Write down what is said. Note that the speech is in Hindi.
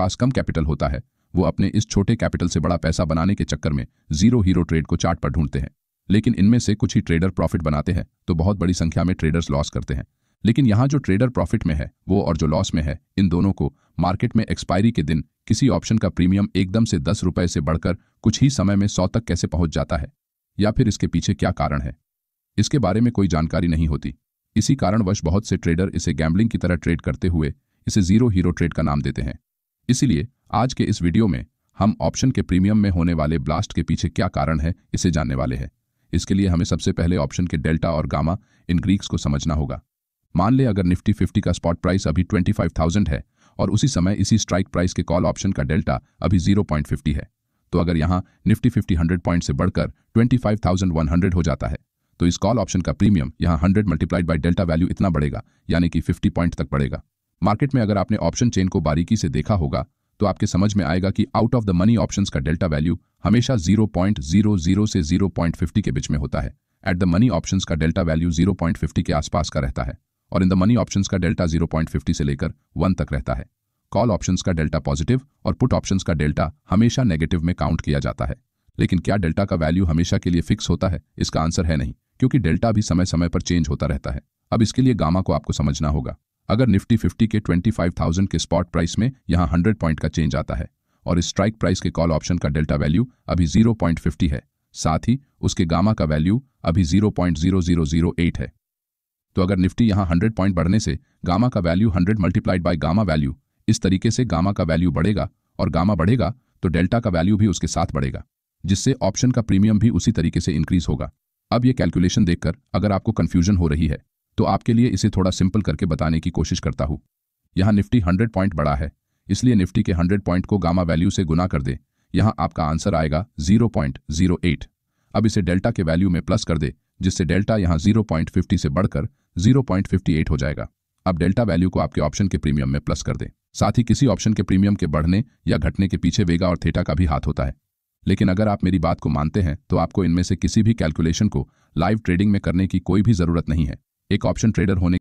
पास कम कैपिटल होता है वो अपने इस छोटे कैपिटल से बड़ा पैसा बनाने के चक्कर में जीरो हीरो ट्रेड को चार्ट पर ढूंढते हैं लेकिन इनमें से कुछ ही ट्रेडर प्रॉफिट बनाते हैं तो बहुत बड़ी संख्या में ट्रेडर्स लॉस करते हैं लेकिन यहाँ जो ट्रेडर प्रॉफिट में है वो और जो लॉस में है इन दोनों को मार्केट में एक्सपायरी के दिन किसी ऑप्शन का प्रीमियम एकदम से दस रुपए से बढ़कर कुछ ही समय में सौ तक कैसे पहुंच जाता है या फिर इसके पीछे क्या कारण है इसके बारे में कोई जानकारी नहीं होती इसी कारणवश बहुत से ट्रेडर इसे गैम्बलिंग की तरह ट्रेड करते हुए इसे जीरो हीरो ट्रेड का नाम देते हैं इसीलिए आज के इस वीडियो में हम ऑप्शन के प्रीमियम में होने वाले ब्लास्ट के पीछे क्या कारण है इसे जानने वाले हैं इसके लिए हमें सबसे पहले ऑप्शन के डेल्टा और गामा इन ग्रीक्स को समझना होगा मान ले अगर निफ्टी 50 का स्पॉट प्राइस अभी 25,000 है और उसी समय इसी स्ट्राइक प्राइस के कॉल ऑप्शन का डेल्टा अभी 0.50 है तो अगर यहाँ निफ्टी 50 100 पॉइंट से बढ़कर 25,100 हो जाता है तो इस कॉल ऑप्शन का प्रीमियम यहाँ 100 मल्टीप्लाइड बाई डेल्टा वैल्यू इतना बढ़ेगा यानी कि 50 पॉइंट तक बढ़ेगा मार्केट में अगर आपने ऑप्शन चेन को बारीकी से देखा होगा तो आपके समझ में आएगा कि out of the money option का डेल्टा वैल्यू हमेशा 0.00 से 0.50 के बीच में होता है एट द मनी ऑप्शन का डेल्टा वैल्यू 0.50 के आसपास का रहता है और इन द मनी ऑप्शन का डेल्टा 0.50 से लेकर 1 तक रहता है कॉल ऑप्शन का डेल्टा पॉजिटिव और पुट ऑप्शन का डेल्टा हमेशा नेगेटिव में काउंट किया जाता है लेकिन क्या डेल्टा का वैल्यू हमेशा के लिए फिक्स होता है इसका आंसर है नहीं क्योंकि डेल्टा भी समय समय पर चेंज होता रहता है अब इसके लिए गामा को आपको समझना होगा अगर निफ्टी 50 के 25,000 के स्पॉट प्राइस में यहाँ 100 पॉइंट का चेंज आता है और इस स्ट्राइक प्राइस के कॉल ऑप्शन का डेल्टा वैल्यू अभी 0.50 है साथ ही उसके गामा का वैल्यू अभी 0.0008 है तो अगर निफ्टी यहाँ 100 पॉइंट बढ़ने से गामा का value 100 multiplied by gamma value इस तरीके से गामा का वैल्यू बढ़ेगा और गामा बढ़ेगा तो डेल्टा का वैल्यू भी उसके साथ बढ़ेगा जिससे ऑप्शन का प्रीमियम भी उसी तरीके से इंक्रीज होगा अब ये कैलकुलेशन देखकर अगर आपको कन्फ्यूजन हो रही है तो आपके लिए इसे थोड़ा सिंपल करके बताने की कोशिश करता हूँ यहां निफ्टी हंड्रेड पॉइंट बड़ा है इसलिए निफ्टी के हंड्रेड पॉइंट को गामा वैल्यू से गुना कर दे यहां आपका आंसर आएगा जीरो जीरो एट अब इसे डेल्टा के वैल्यू में प्लस कर दे जिससे डेल्टा यहां जीरो फिफ्टी से बढ़कर जीरो पॉइंट फिफ्टी एट हो जाएगा अब डेल्टा वैल्यू को आपके ऑप्शन के प्रीमियम में प्लस कर दे साथ ही किसी ऑप्शन के प्रीमियम के बढ़ने या घटने के पीछे वेगा और थेटा का भी हाथ होता है लेकिन अगर आप मेरी बात को मानते हैं तो आपको इनमें से किसी भी कैलकुलेशन को लाइव ट्रेडिंग में करने की कोई भी जरूरत नहीं है एक ऑप्शन ट्रेडर होने